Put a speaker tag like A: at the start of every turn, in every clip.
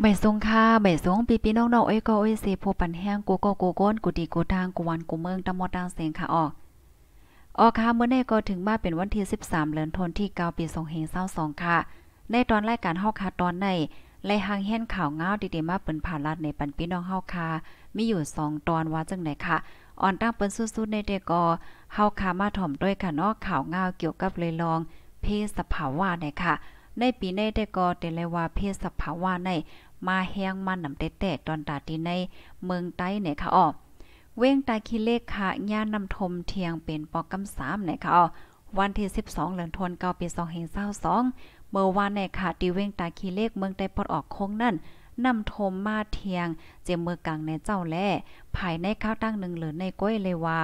A: ไม่ทรงค่าไม่ทรงปีปีน้องๆเอ้ก็เอ้ยเสพปันแห้งกูก็กูก้นกูดีกูทาง กูวันกูเมืองตะมอตางเสียงค่ะออก ออกค่ะเมื่อในก็ถึงมาเป็นวันที่13เดือนธันวาคมปี2522ค่ะ ในตอนรายการเฮาค่ะตอนในไล่หางแห่นข่าวง้าว ดี ๆ มาเปิ้นผ่านลัดในปันพี่น้องเฮาค่ะมีอยู่2ตอนว่าจังไหนค่ะ อ่อนตั้งเปิ้นสู้ๆในเด็กก็เฮาค่ะมาถ่อมด้วยค่ะเนาะข่าวง้าวเกี่ยวกับเลยลองเพศสภาวะเนี่ยค่ะในปีในแต่ก็แต่เลยว่าเพศสภาวะใน มาแห้งมันนำแตกตอนตาที่ในเมืองใต้เนี่ยค่ะอ๋อเว้งตาคิเลขค่ะย่านนำทมเทียงเป็นปอกกำ3เนี่ยค่ะอ๋อวันที่ 12เดือนธันวาคมปี2522เมื่อวานในค่ะที่เว้งตาคิเลขเมืองใต้ปอดออกโค้งนั่นนำโทมมาเทียง เจมเมือกลางในเจ้าแล่ภายในข้าวตั้งหนึ่งหรือในก้อยเลยว่า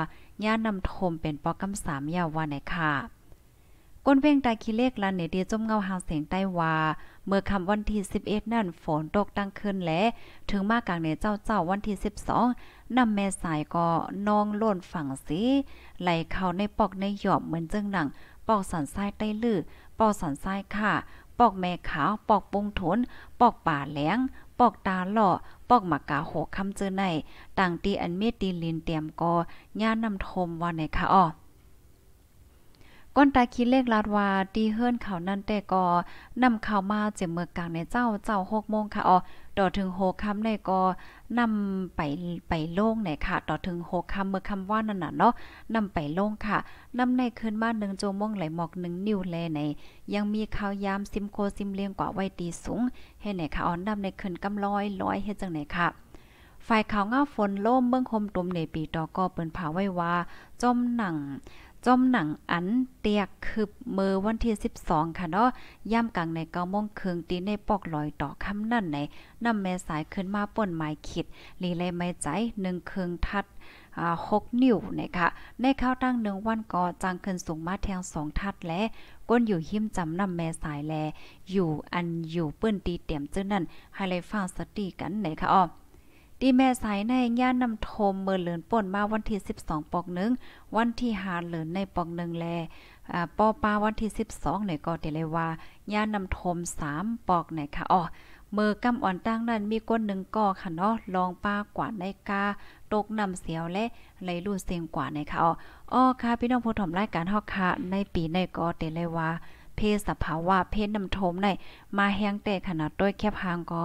A: ย่านนำโทมเป็นปอกำ3ยาววันในค่ะก้นเว่งต้คีเลขลันเนี่ยดีจมเงาหางเสียงใต้ว่าเมื่อคำวันที่ 11 นั่นฝนตกตั้งขึ้นและ ถึงมากลางในเจ้าเจ้าวันที่ 12นำแม่สายก็นองล่นฝั่งสี ไหลเข้าในปอกในหยอบเหมือนจึงหนัง ปอกสันทรายใต้ลือปอกสันทรายค่ะ ปอกแม่ขาวปอกปุงทนปอกป่าแหลงปอกตาหล่อปอกหมากกาโหคำเจอในต่างตีอันเมตตีลินเตรียมกอย่านำทมว่าในค่ะอ้อก้นตาคิดเลขลาดว่าดีเฮิรนข่าวนั่นแต่ก็นำข่าวมาเจ็บเมือกลางในเจ้าเจ้าหกโมงค่ะอ๋อต่อถึงหกค่ำในก็นำไปไปโล่งไหนค่ะต่อถึงหกคำเมื่อคำว่านั่นน่ะเนาะนำไปโล่งค่ะนำในคืนมาหนึ่งโจมงไหลหมอกหนึ่งนิ้วแลในยังมีข่าวยามซิมโคซิมเลียงกว่าไว้ตีสูง ให้ไหนค่ะอ๋อนำในคืนกำร้อยร้อยเฮ็ดจังไหนค่ะฝ่ายข่าวง้าฝนล่มเบื้องคมตุ่มในปีต่อก็เปิ้นผาไว้ว่าจมหนังจมหนังอันเตียกคืบมือวันที่12ค่ะเนาะย่ำกลางในเก้าโมงครึ่งตีในปอกลอยต่อคำนั่นไหนนำแม่สายขึ้นมาป่นหมายขิดลีเลยไม่ใจหนึ่งครึ่งทัดหกนิ้วนะคะในข้าวตั้งหนึ่งวันก่อจางขึ้นสูงมาแทงสองทัดและก้นอยู่หิ้มจำนำแม่สายแล อยู่อันอยู่เปื้นตีเตี่ยมเจ้านั่นให้เลยฟังสติกันนะคะอ้อดีแม่สายในย่านนำโทมเมื่อเหลือนป่นมาวันที่ 12 ปอกหนึ่งวันที่หาเหลือนในปอกหนึ่งแลปอปาวันที่ 12เนี่ยก็เตเลยว่าย่านนำโทม3ปอกไหนค่ะอ๋อเมื่อกำอ่อนตั้งนั้นมีก้นหนึ่งก่อค่ะเนาะลองป้ากว่าในกาตกนำเสียวและไหลรูดเสียงกว่าในค่ะอ๋ออค่ะพี่น้องผู้ถมรายการฮอกค่ะในปีในก็เตเลยว่า เพศสภาวะเพศนำโทมในมาแห้งแต่ขนาดด้วยแคบหางก็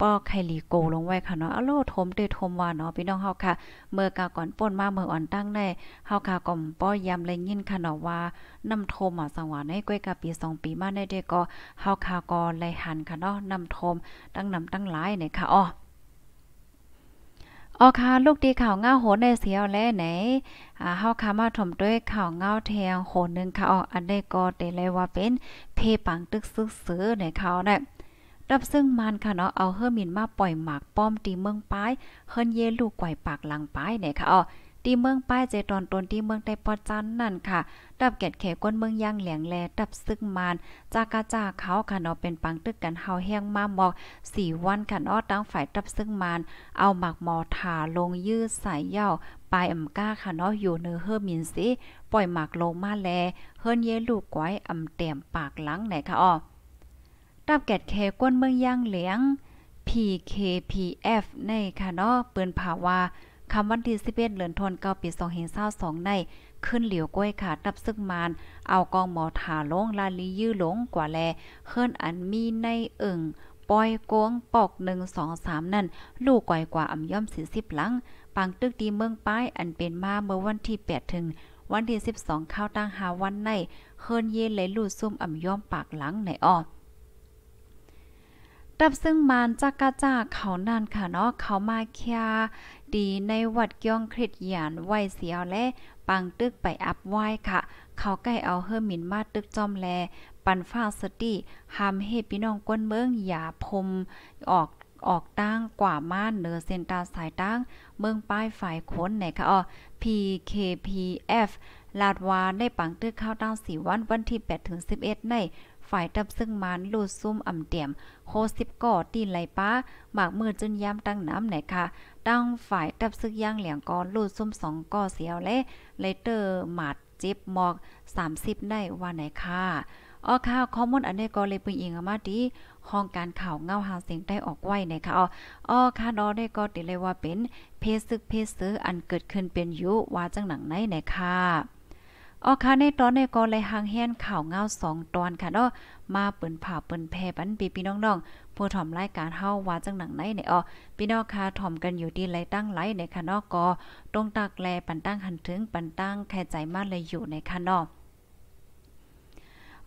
A: ปอกไข่ลีโกลงไว้ค่ะเนาะอโลทมเตทมว่าเนาะพี่น้องเฮาค่ะ เมื่อกาก่อนป่นมาเมื่ออ่อนตั้งได้เฮาค่ะก่อมป้อยำเลยยินค่ะเนาะว่านำทมอ่ะสังวาในก้วยกะปี2ปีมาได้เด้ก็เฮาค่ะก่เลยหันค่ะเนาะนำทมตั้งนำตั้งหลายในค่ะอ้อออค่ะลูกดีข่าวเงาโหนในเสียวแลไหนอ่าเฮาค่ะมาถมด้วยข่าวเงาแทงโหนึงค่ะอออันได้ก็เตเลยว่าเป็นเพปังตึกซึกซื้อในเขาเนี่ยดับซึ่งมันค่ะเนาะเอาเฮอร์มินมาปล่อยหมากป้อมตีเมืองป้าย เฮินเยลูกกวอยปากหลังป้ายเนี่ยค่ะอ๋อตีเมืองป้ายเจตอนตนตีเมืองได้ปอจันนั่นค่ะ ดับแกดแขก้นเมืองย่างแหลงแลดับซึ่งมานจากาจาเขาค่ะเนาะเป็นปังตึกกันเฮาแห้งมาหมอกสี่วันค่ะเนาะตั้งฝ่ายดับซึ่งมาน เอาหมากหมอถาลงยื้อสายเย่าปลายอำก้าค่ะเนาะอยู่เนื้อเฮอร์มินซิปล่อยหมากลงมาแลเฮินเยลูกไว้อำแต้มปากหลังไหนค่ะอ๋อรับแกดแคก้นเมืองย่างเหลียง PKPF ในค่ะเนาะเปิ้นภาวาคำวันที่11เดือนธันวาคมปี2022ใน ขึ้นเหลียวก้อยขาดับซึกมาน เอากองหมอถาลง ลาลียื้อลงกว่าแลเคลื่อนอันมีในเอิงปอยโกงปอก 123 นั่น ลูกก่อยกว่าอำย่อม40หลัง ปังตึกดีเมืองป้ายอันเป็นมาเมื่อวันที่8ถึง วันที่ 12 เข้าตั้งหาวันในเคลื่อนเย็นไลลลูดซุ่มอำย่อมปากหลังในอ้อดับซึ่ง มานจากกาจากเขานานค่ะเนาะเขามาแค่ดีในวัดยองคริสเตียนไวเสียวและ ปังตึกไปอับไหวค่ะ เขาใกล้เอาเฮอร์มินมาตึกจอมแลปันฟ้าสติหามเฮพี่น้องก้นเมืองอย่าพมออกออกตั้งกว่าม่านเนือเซนตาสายตั้ง เมืองป้ายฝ่ายค้นไหนคะอ๋อ PKPF ลาดวานได้ปังตืกเข้าตั้งสีวันวันที่8ถึง11ในฝ่ายตับซึ่งมันลูดซุ่มอ่ำเตี่ยมโคสิบก่อตีนไหลป้าหมากมือจนย้ำตั้งน้ำไหนค่ะ ตั้งฝ่ายตับซึกย่างเหลียงกอนลูดซุ่มสองก่อเสียวและเลเตอร์ หมาดจิบหมอกสามสิบได้ว่าไหนค่ะอ๋อค่ะข้อมูลอันนี้ก็เลยปึงอิงมาดีห้องการข่าวเงาหาเสียงได้ออกไว้นะคะอ๋ออค่ะเนอได้ก็ติเลยว่าเป็น เพศซึกเพศซื้ออันเกิดขึ้นเป็นยุว่าจังหนังไหนนะคะอ๋อค่ะในตอนในกอเลยหางแฮนข่าวเงาสองตอนค่ะเนาะมาเปิ้นผ่าเปิ้นแพ่ปันปีพี่น้อง ๆ ผู้ถ่อมรายการเฮาว่าจังหนังไหนเนี่ยอ๋อพี่น้องค่ะถ่อมกันอยู่ที่ไรตั้งไรในค่ะเนาะก็ตรงตักแลปันตั้งหันถึงปันตั้งแค่ใจมากเลยอยู่ในค่ะเนาะ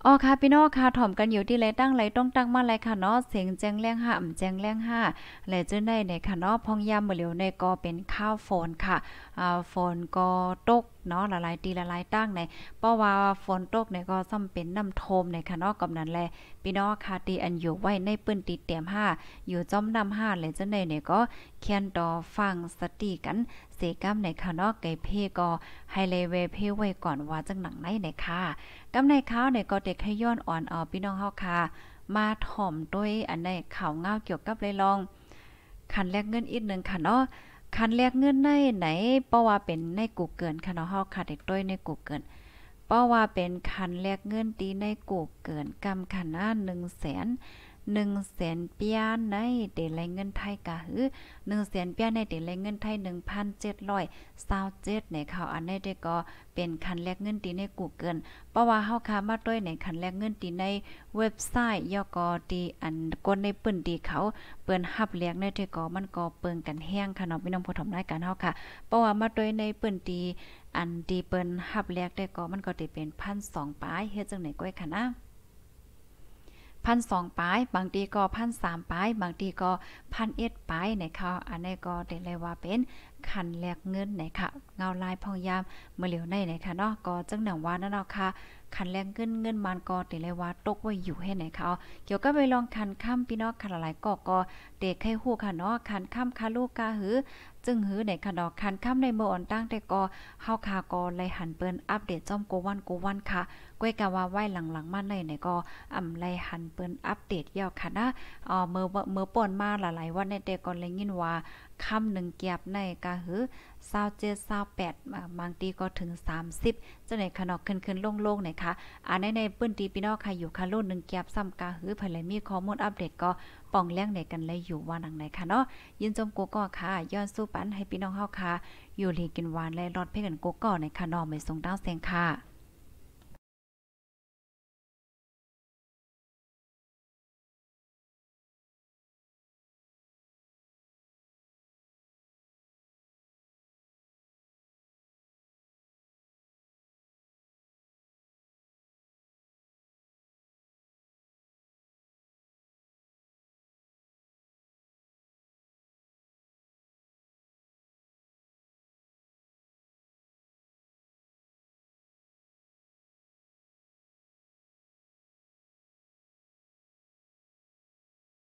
A: อ๋อค่ะพี่น้องค่ะถ่อมกันอยู่ที่ไรตั้งไรต้องตั้งมาไรค่ะเนาะเสียงแจ้งแรงห้ามแจ้งแรงห้าและเจ้าได้ในค่ะเนาะพองยามเมื่อเร็วในก็เป็นข้าวฝนค่ะอ่าฝนก็ตกเนาะละลายตีละลายตั้งในเพราะว่าฝนตกในก็ซ่อมเป็นน้ำโทมในค่ะเนาะกับนั้นแลพี่น้องค่ะตีอันอยู่ไว้ในปื้นตีเตรียมห้าอยู่จ้อมน้ำห้าและเจ้าได้เนี่ยก็เขียนต่อฟังสติกันเสกำในค่ะนอกไก่เพก็ให้เลเวเพไว้ก่อนว่าจังหนังไหนในค่ะกำในข้าวในก็เด็กให้ย้อนอ่อนเอาพี่น้องเฮาค่ะมาถ่อมด้วยอันในข่าวเงาเกี่ยวกับเลยลองคันแลกเงินอีกนึงค่ะเนาะ คันแลกเงินในไหนเพราะว่าเป็นในกูเกินค่ะเนาะเฮาค่ะเด็กด้วยในกูเกินเพราะว่าเป็นคันแลกเงินตีในกูเกินกำคันหน้า1 0 0 0 0หนึ่งแสนเปียในเดลเงินไทยกะหือหนึ่งแสนเปียในเดลเงินไทยหน1,727ในข่าวอันในเด็กก็เป็นคันแรกเงินตีในกูเกิลเพราะว่าเฮาค้ามาด้วยในคันแรกเงินตีในเว็บไซต์ยอกอตีอันกนในปืนดีเขาเปิ้นหับเลี้ยงในเด็กก็มันก็เปิงกันแห้งค่ะเนาะพี่น้องผู้ชมรายการเฮาค่ะเพราะว่ามาด้วยในปืนดีอันดีเปิ้นหับเลี้ยงได้ก็มันก็ติเป็นพันสองปายเฮ็ดจังไหนก้อยค่ะนะพันสองป้าย บางทีก็พันสามป้าย บางทีก็พันเอ็ดป้ายในเขาอันนี้ก็เรียกว่าเป็นคันแลกเงินไหนค่ะ เงาลายพองยามเมื่อเหลียวในไหนค่ะเนาะก็จังหนังว่านั่นเนาะค่ะคันแลกเงินเงินมันก็ติเลยว่าตกไว้อยู่ให้ไหนค่ะเอาเกี่ยวก็ไปลองคันข้ามพี่น้องคันหลายก็ก็เด็กให้หูค่ะเนาะคันข้ามคาลูกกาหือ จึงหือไหนค่ะดอกคันข้ามในเมื่ออ่อนตั้งแต่ก็เฮาคาก็เลยหันเปิ้นอัปเดตจอมโกวันโกวันค่ะก้วยกะว่าไหว้หลังๆมาในไหนก็อำไลหันเปิ้นอัปเดตยอดค่ะนะเอ่อเมื่อเมื่อป่นมาหลายวันในเด็กกอเลยยินว่าค่ํหนึ่งเกียบในกาหือเศร้าเจ็ดเศร้าแปดบางทีก็ถึง 30เจะไหนขนอกขึ้นขึ้นลงลงไหนคะอ่าในในปื้นตีพี่น้องค่ะ อยู่คะรุ่นหนึ่งแก็บซ้ำกาหือเลเ่อนมีข้อมูลอัปเดตก็ป่องแรงไหนกันเลยอยู่วานัง ไหนค่ะเนาะ ยินจมกูก็ ค่ะ ย้อนสู้ปันให้พี่น้องเฮาค่ะ อยู่ลีกินวานและรอดเพ่กันกูก็ ในคะนอไม่ทรงดาวเสียงค่ะ